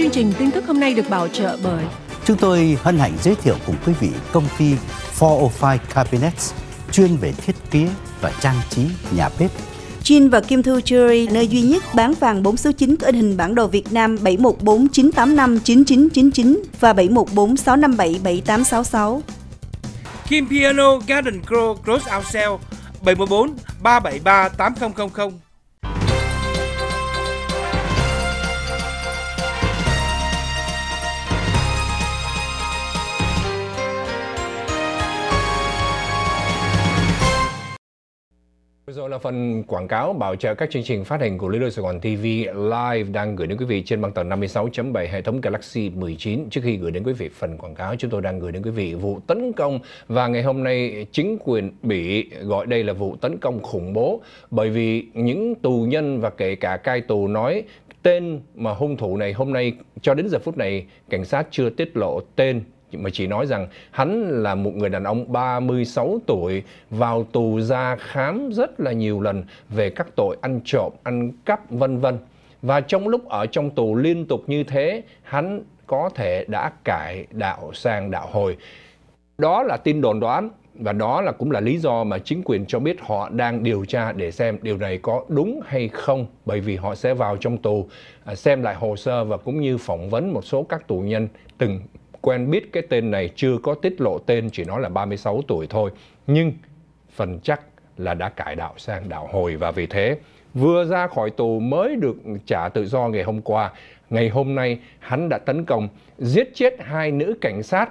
Chương trình tin tức hôm nay được bảo trợ bởi Chúng tôi hân hạnh giới thiệu cùng quý vị công ty 405 Cabinets chuyên về thiết kế và trang trí nhà bếp. Jin và Kim Thu Jewelry, nơi duy nhất bán vàng 4 số 9 có in hình bản đồ Việt Nam 7149859999 và 7146577866. Kim Piano Garden Grow Close Out Sale 714 373 8000 phần quảng cáo bảo trợ các chương trình phát hành của Little Sài Gòn TV live đang gửi đến quý vị trên băng tần 56.7 hệ thống Galaxy 19. Trước khi gửi đến quý vị phần quảng cáo, chúng tôi đang gửi đến quý vị vụ tấn công và ngày hôm nay chính quyền bị gọi đây là vụ tấn công khủng bố bởi vì những tù nhân và kể cả cai tù nói tên mà hung thủ này hôm nay cho đến giờ phút này cảnh sát chưa tiết lộ tên mà chỉ nói rằng hắn là một người đàn ông 36 tuổi vào tù ra khám rất là nhiều lần về các tội ăn trộm, ăn cắp vân vân. Và trong lúc ở trong tù liên tục như thế, hắn có thể đã cải đạo sang đạo hồi. Đó là tin đồn đoán và đó là cũng là lý do mà chính quyền cho biết họ đang điều tra để xem điều này có đúng hay không bởi vì họ sẽ vào trong tù à, xem lại hồ sơ và cũng như phỏng vấn một số các tù nhân từng quen biết cái tên này chưa có tiết lộ tên chỉ nói là 36 tuổi thôi nhưng phần chắc là đã cải đạo sang đạo hồi và vì thế vừa ra khỏi tù mới được trả tự do ngày hôm qua ngày hôm nay hắn đã tấn công giết chết hai nữ cảnh sát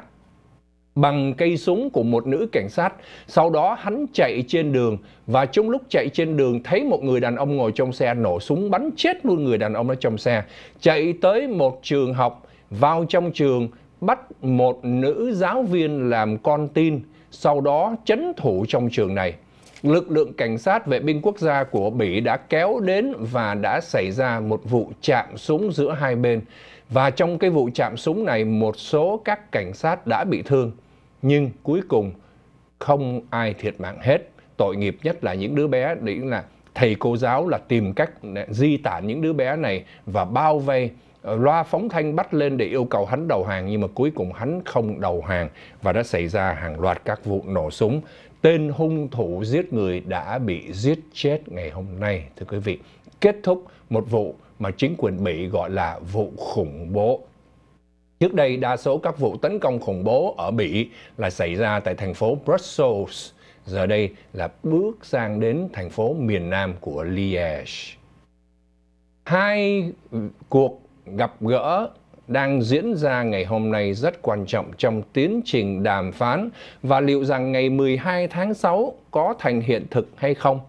bằng cây súng của một nữ cảnh sát. Sau đó hắn chạy trên đường và trong lúc chạy trên đường thấy một người đàn ông ngồi trong xe nổ súng bắn chết luôn người đàn ông đó trong xe. Chạy tới một trường học, vào trong trường bắt một nữ giáo viên làm con tin, sau đó chấn thủ trong trường này. Lực lượng cảnh sát vệ binh quốc gia của Bỉ đã kéo đến và đã xảy ra một vụ chạm súng giữa hai bên. Và trong cái vụ chạm súng này, một số các cảnh sát đã bị thương. Nhưng cuối cùng, không ai thiệt mạng hết. Tội nghiệp nhất là những đứa bé, đấy là thầy cô giáo là tìm cách di tản những đứa bé này và bao vây Ờ, loa phóng thanh bắt lên để yêu cầu hắn đầu hàng nhưng mà cuối cùng hắn không đầu hàng và đã xảy ra hàng loạt các vụ nổ súng. Tên hung thủ giết người đã bị giết chết ngày hôm nay thưa quý vị. Kết thúc một vụ mà chính quyền Mỹ gọi là vụ khủng bố. Trước đây đa số các vụ tấn công khủng bố ở Mỹ là xảy ra tại thành phố Brussels, giờ đây là bước sang đến thành phố miền Nam của Liège. Hai cuộc gặp gỡ đang diễn ra ngày hôm nay rất quan trọng trong tiến trình đàm phán và liệu rằng ngày 12 tháng 6 có thành hiện thực hay không.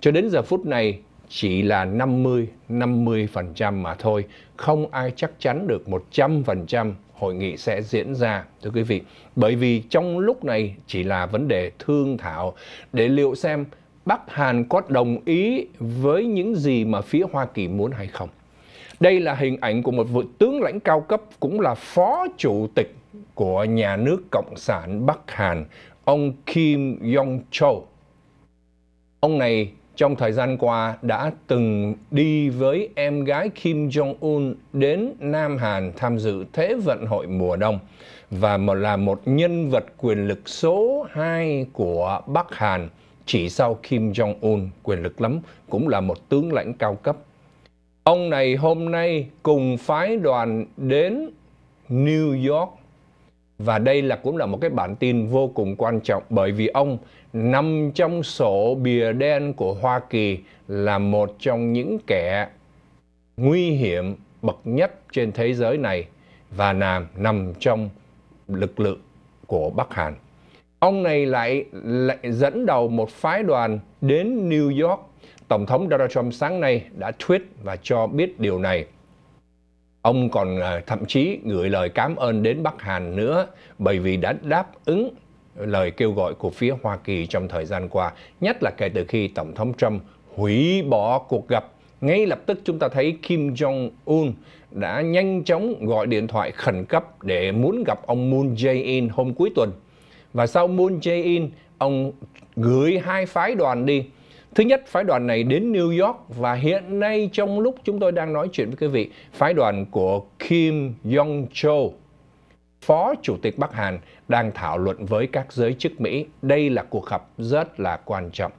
Cho đến giờ phút này chỉ là 50 50% mà thôi, không ai chắc chắn được 100% hội nghị sẽ diễn ra thưa quý vị. Bởi vì trong lúc này chỉ là vấn đề thương thảo để liệu xem Bắc Hàn có đồng ý với những gì mà phía Hoa Kỳ muốn hay không. Đây là hình ảnh của một vị tướng lãnh cao cấp cũng là phó chủ tịch của nhà nước Cộng sản Bắc Hàn, ông Kim Yong Chol. Ông này trong thời gian qua đã từng đi với em gái Kim Jong-un đến Nam Hàn tham dự Thế vận hội mùa đông và là một nhân vật quyền lực số 2 của Bắc Hàn chỉ sau Kim Jong-un quyền lực lắm cũng là một tướng lãnh cao cấp Ông này hôm nay cùng phái đoàn đến New York và đây là cũng là một cái bản tin vô cùng quan trọng bởi vì ông nằm trong sổ bìa đen của Hoa Kỳ là một trong những kẻ nguy hiểm bậc nhất trên thế giới này và nằm nằm trong lực lượng của Bắc Hàn. Ông này lại lại dẫn đầu một phái đoàn đến New York Tổng thống Donald Trump sáng nay đã tweet và cho biết điều này. Ông còn à, thậm chí gửi lời cảm ơn đến Bắc Hàn nữa bởi vì đã đáp ứng lời kêu gọi của phía Hoa Kỳ trong thời gian qua, nhất là kể từ khi Tổng thống Trump hủy bỏ cuộc gặp. Ngay lập tức chúng ta thấy Kim Jong-un đã nhanh chóng gọi điện thoại khẩn cấp để muốn gặp ông Moon Jae-in hôm cuối tuần. Và sau Moon Jae-in, ông gửi hai phái đoàn đi Thứ nhất, phái đoàn này đến New York và hiện nay trong lúc chúng tôi đang nói chuyện với quý vị, phái đoàn của Kim Jong Cho, Phó Chủ tịch Bắc Hàn, đang thảo luận với các giới chức Mỹ. Đây là cuộc gặp rất là quan trọng.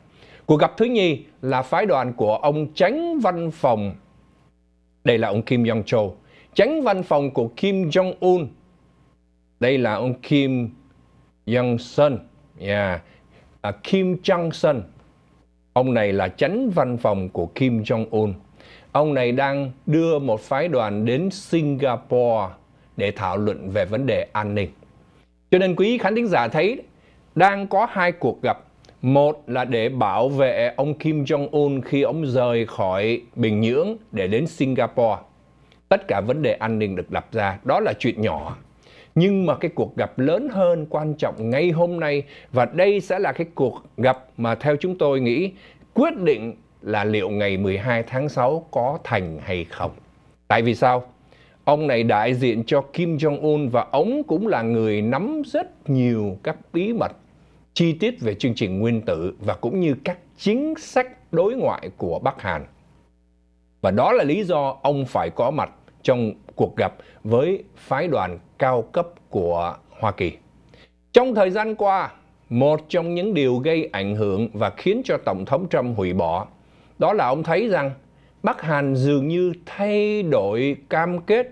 Cuộc gặp thứ nhì là phái đoàn của ông tránh văn phòng. Đây là ông Kim Jong Cho, tránh văn phòng của Kim Jong-un. Đây là ông Kim Young Sun, yeah. À, Kim Jong Sun Ông này là chánh văn phòng của Kim Jong-un. Ông này đang đưa một phái đoàn đến Singapore để thảo luận về vấn đề an ninh. Cho nên quý khán thính giả thấy đang có hai cuộc gặp. Một là để bảo vệ ông Kim Jong-un khi ông rời khỏi Bình Nhưỡng để đến Singapore. Tất cả vấn đề an ninh được lập ra, đó là chuyện nhỏ nhưng mà cái cuộc gặp lớn hơn quan trọng ngay hôm nay và đây sẽ là cái cuộc gặp mà theo chúng tôi nghĩ quyết định là liệu ngày 12 tháng 6 có thành hay không. Tại vì sao? Ông này đại diện cho Kim Jong-un và ông cũng là người nắm rất nhiều các bí mật chi tiết về chương trình nguyên tử và cũng như các chính sách đối ngoại của Bắc Hàn. Và đó là lý do ông phải có mặt trong cuộc gặp với phái đoàn cao cấp của Hoa Kỳ. Trong thời gian qua, một trong những điều gây ảnh hưởng và khiến cho Tổng thống Trump hủy bỏ, đó là ông thấy rằng Bắc Hàn dường như thay đổi cam kết.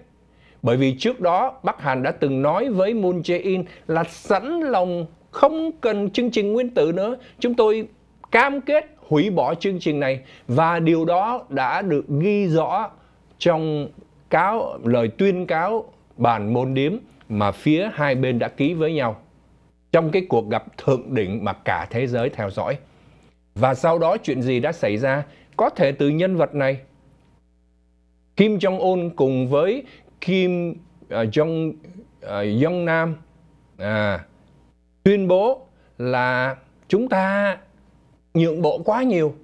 Bởi vì trước đó Bắc Hàn đã từng nói với Moon Jae-in là sẵn lòng không cần chương trình nguyên tử nữa. Chúng tôi cam kết hủy bỏ chương trình này và điều đó đã được ghi rõ trong cáo lời tuyên cáo bàn môn điếm mà phía hai bên đã ký với nhau trong cái cuộc gặp thượng đỉnh mà cả thế giới theo dõi. Và sau đó chuyện gì đã xảy ra? Có thể từ nhân vật này. Kim Jong-un cùng với Kim uh, Jong uh, à, Jong Nam à, tuyên bố là chúng ta nhượng bộ quá nhiều.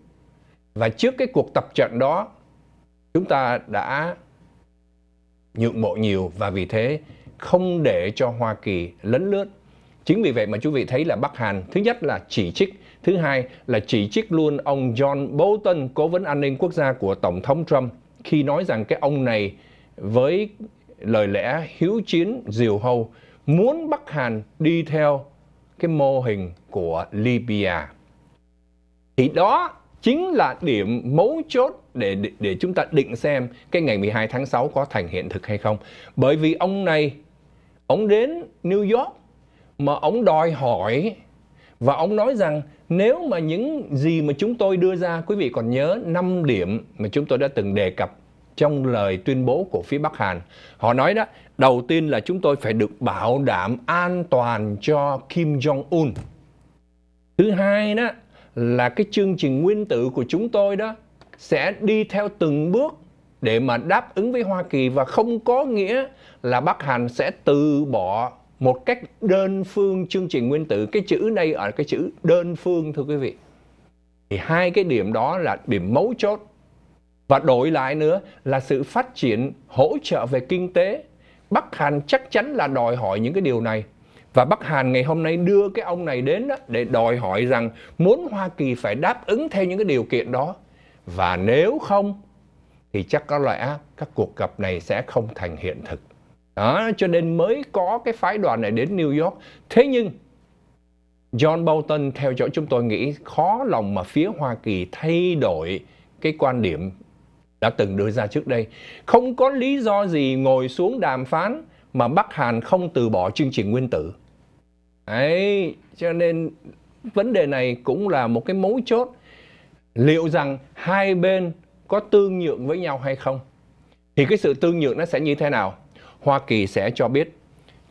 Và trước cái cuộc tập trận đó, chúng ta đã nhượng bộ nhiều và vì thế không để cho Hoa Kỳ lấn lướt. Chính vì vậy mà chú vị thấy là Bắc Hàn thứ nhất là chỉ trích, thứ hai là chỉ trích luôn ông John Bolton, cố vấn an ninh quốc gia của Tổng thống Trump khi nói rằng cái ông này với lời lẽ hiếu chiến diều hâu muốn Bắc Hàn đi theo cái mô hình của Libya. Thì đó chính là điểm mấu chốt để để chúng ta định xem cái ngày 12 tháng 6 có thành hiện thực hay không. Bởi vì ông này ông đến New York mà ông đòi hỏi và ông nói rằng nếu mà những gì mà chúng tôi đưa ra quý vị còn nhớ 5 điểm mà chúng tôi đã từng đề cập trong lời tuyên bố của phía Bắc Hàn. Họ nói đó, đầu tiên là chúng tôi phải được bảo đảm an toàn cho Kim Jong Un. Thứ hai đó là cái chương trình nguyên tử của chúng tôi đó sẽ đi theo từng bước để mà đáp ứng với Hoa Kỳ và không có nghĩa là Bắc Hàn sẽ từ bỏ một cách đơn phương chương trình nguyên tử cái chữ này ở cái chữ đơn phương thưa quý vị thì hai cái điểm đó là điểm mấu chốt và đổi lại nữa là sự phát triển hỗ trợ về kinh tế Bắc Hàn chắc chắn là đòi hỏi những cái điều này và Bắc Hàn ngày hôm nay đưa cái ông này đến đó để đòi hỏi rằng muốn Hoa Kỳ phải đáp ứng theo những cái điều kiện đó và nếu không thì chắc các loại ác các cuộc gặp này sẽ không thành hiện thực đó cho nên mới có cái phái đoàn này đến New York thế nhưng John Bolton theo dõi chúng tôi nghĩ khó lòng mà phía Hoa Kỳ thay đổi cái quan điểm đã từng đưa ra trước đây. Không có lý do gì ngồi xuống đàm phán mà Bắc Hàn không từ bỏ chương trình nguyên tử ấy cho nên vấn đề này cũng là một cái mối chốt liệu rằng hai bên có tương nhượng với nhau hay không thì cái sự tương nhượng nó sẽ như thế nào hoa kỳ sẽ cho biết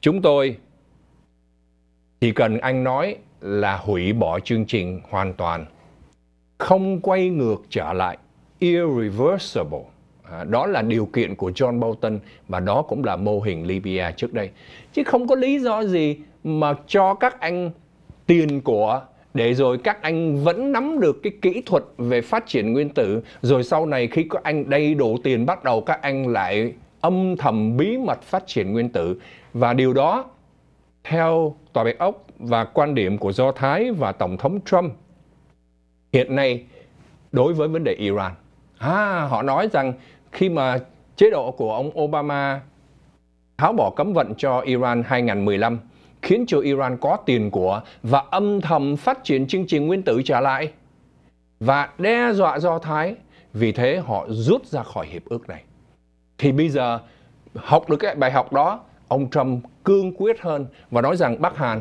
chúng tôi chỉ cần anh nói là hủy bỏ chương trình hoàn toàn không quay ngược trở lại irreversible à, đó là điều kiện của John Bolton và đó cũng là mô hình Libya trước đây chứ không có lý do gì mà cho các anh tiền của để rồi các anh vẫn nắm được cái kỹ thuật về phát triển nguyên tử rồi sau này khi các anh đầy đủ tiền bắt đầu các anh lại âm thầm bí mật phát triển nguyên tử và điều đó theo tòa bạch ốc và quan điểm của do thái và tổng thống trump hiện nay đối với vấn đề iran à, họ nói rằng khi mà chế độ của ông obama tháo bỏ cấm vận cho iran 2015 khiến cho Iran có tiền của và âm thầm phát triển chương trình nguyên tử trả lại và đe dọa Do Thái. Vì thế họ rút ra khỏi hiệp ước này. Thì bây giờ học được cái bài học đó, ông Trump cương quyết hơn và nói rằng Bắc Hàn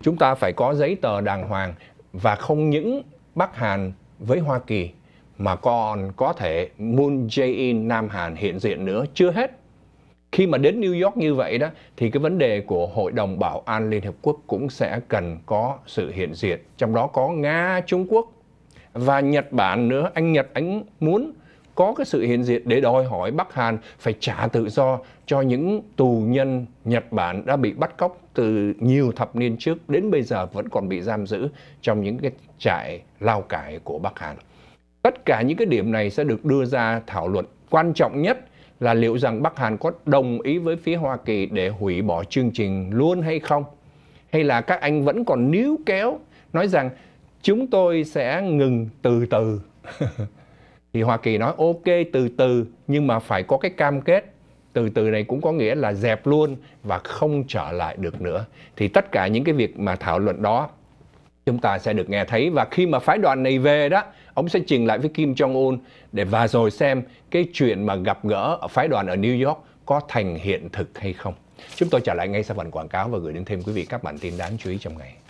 chúng ta phải có giấy tờ đàng hoàng và không những Bắc Hàn với Hoa Kỳ mà còn có thể Moon Jae-in Nam Hàn hiện diện nữa chưa hết khi mà đến New York như vậy đó thì cái vấn đề của Hội đồng Bảo an Liên hợp Quốc cũng sẽ cần có sự hiện diện trong đó có Nga, Trung Quốc và Nhật Bản nữa anh Nhật anh muốn có cái sự hiện diện để đòi hỏi Bắc Hàn phải trả tự do cho những tù nhân Nhật Bản đã bị bắt cóc từ nhiều thập niên trước đến bây giờ vẫn còn bị giam giữ trong những cái trại lao cải của Bắc Hàn. Tất cả những cái điểm này sẽ được đưa ra thảo luận quan trọng nhất là liệu rằng Bắc Hàn có đồng ý với phía Hoa Kỳ để hủy bỏ chương trình luôn hay không? Hay là các anh vẫn còn níu kéo nói rằng chúng tôi sẽ ngừng từ từ. thì Hoa Kỳ nói ok từ từ nhưng mà phải có cái cam kết. Từ từ này cũng có nghĩa là dẹp luôn và không trở lại được nữa. Thì tất cả những cái việc mà thảo luận đó chúng ta sẽ được nghe thấy và khi mà phái đoàn này về đó ông sẽ trình lại với Kim Jong Un để và rồi xem cái chuyện mà gặp gỡ ở phái đoàn ở New York có thành hiện thực hay không. Chúng tôi trả lại ngay sau phần quảng cáo và gửi đến thêm quý vị các bản tin đáng chú ý trong ngày.